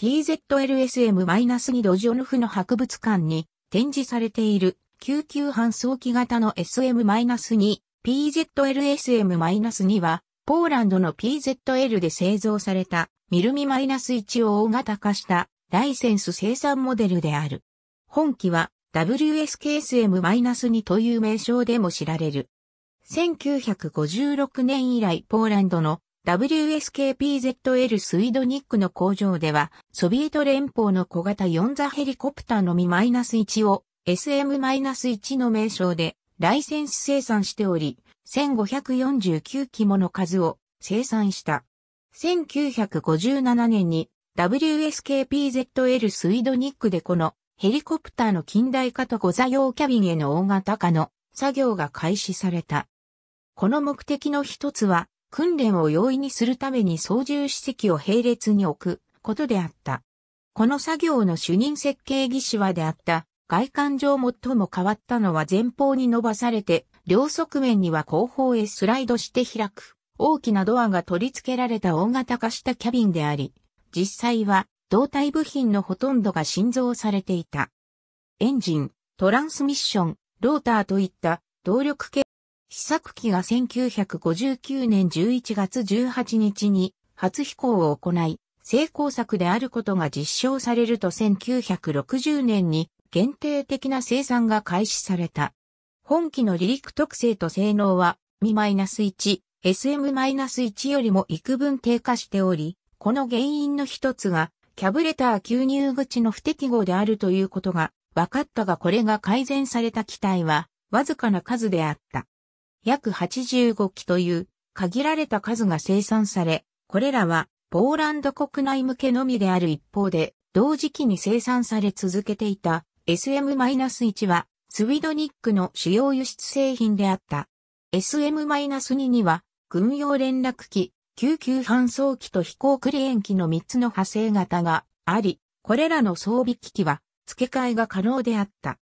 PZLSM-2 ドジョヌフの博物館に展示されている救急搬送機型の SM-2 PZLSM-2 はポーランドの PZL で製造されたミルミ -1 を大型化したライセンス生産モデルである。本機は WSKSM-2 という名称でも知られる。1956年以来ポーランドの WSKPZL スイドニックの工場では、ソビエト連邦の小型4座ヘリコプターのみ -1 を SM-1 の名称でライセンス生産しており、1549機もの数を生産した。1957年に WSKPZL スイドニックでこのヘリコプターの近代化と小座用キャビンへの大型化の作業が開始された。この目的の一つは訓練を容易にするために操縦士席を並列に置くことであった。この作業の主任設計技師はであった。外観上最も変わったのは前方に伸ばされて、両側面には後方へスライドして開く。大きなドアが取り付けられた大型化したキャビンであり、実際は胴体部品のほとんどが心臓されていた。エンジン、トランスミッション、ローターといった動力系試作機が1959年11月18日に初飛行を行い、成功作であることが実証されると1960年に限定的な生産が開始された。本機の離陸特性と性能は、m 1 SM-1 よりも幾分低下しており、この原因の一つが、キャブレター吸入口の不適合であるということが分かったがこれが改善された機体は、わずかな数であった。約85機という限られた数が生産され、これらはポーランド国内向けのみである一方で、同時期に生産され続けていた SM-1 はスウィドニックの主要輸出製品であった。SM-2 には軍用連絡機、救急搬送機と飛行クレーン機の3つの派生型があり、これらの装備機器は付け替えが可能であった。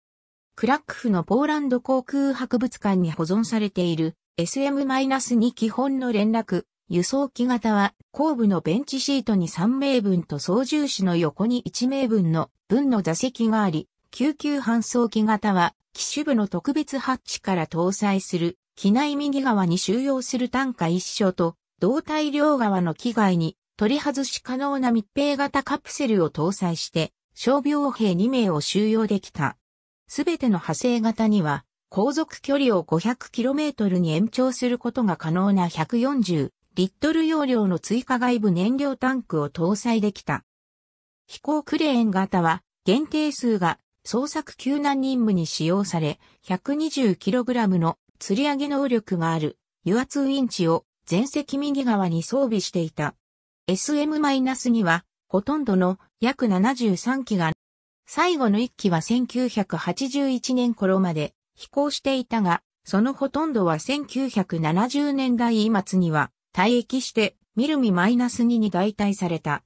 クラックフのポーランド航空博物館に保存されている SM-2 基本の連絡、輸送機型は後部のベンチシートに3名分と操縦士の横に1名分の分の座席があり、救急搬送機型は機種部の特別ハッチから搭載する機内右側に収容する単価一緒と胴体両側の機外に取り外し可能な密閉型カプセルを搭載して傷病兵2名を収容できた。すべての派生型には、航続距離を 500km に延長することが可能な140リットル容量の追加外部燃料タンクを搭載できた。飛行クレーン型は限定数が捜索救難任務に使用され 120kg の吊り上げ能力がある油圧ウインチを全席右側に装備していた。SM-2 はほとんどの約73機が最後の一機は1981年頃まで飛行していたが、そのほとんどは1970年代末には退役してミルミ -2 に代替された。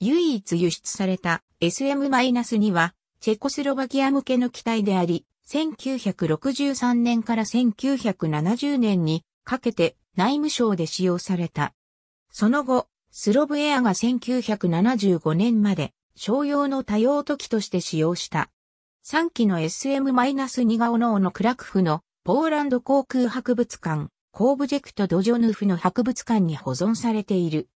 唯一輸出された SM-2 はチェコスロバキア向けの機体であり、1963年から1970年にかけて内務省で使用された。その後、スロブエアが1975年まで商用の多用途機として使用した。3機の SM-2 顔脳のクラクフのポーランド航空博物館、コーブジェクトドジョヌフの博物館に保存されている。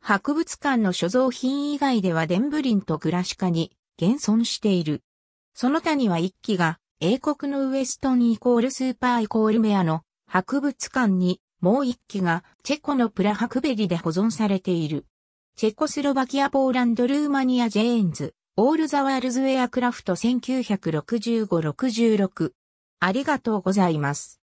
博物館の所蔵品以外ではデンブリンとグラシカに現存している。その他には1機が英国のウエストンイコールスーパーイコールメアの博物館にもう1機がチェコのプラハクベリで保存されている。チェコスロバキア、ポーランド、ルーマニア、ジェーンズ、オールザワールズウェアクラフト1965-66。ありがとうございます。